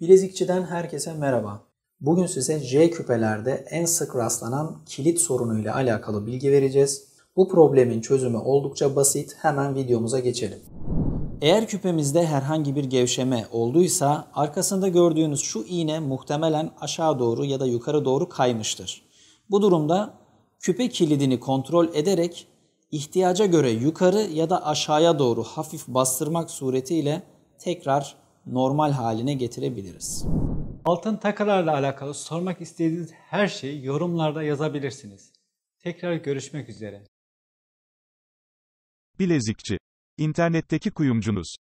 Bilezikçiden herkese merhaba. Bugün size J küpelerde en sık rastlanan kilit sorunuyla alakalı bilgi vereceğiz. Bu problemin çözümü oldukça basit. Hemen videomuza geçelim. Eğer küpemizde herhangi bir gevşeme olduysa arkasında gördüğünüz şu iğne muhtemelen aşağı doğru ya da yukarı doğru kaymıştır. Bu durumda küpe kilidini kontrol ederek ihtiyaca göre yukarı ya da aşağıya doğru hafif bastırmak suretiyle tekrar normal haline getirebiliriz. Altın takalarla alakalı sormak istediğiniz her şeyi yorumlarda yazabilirsiniz. Tekrar görüşmek üzere. Bilezikçi. internetteki kuyumcunuz.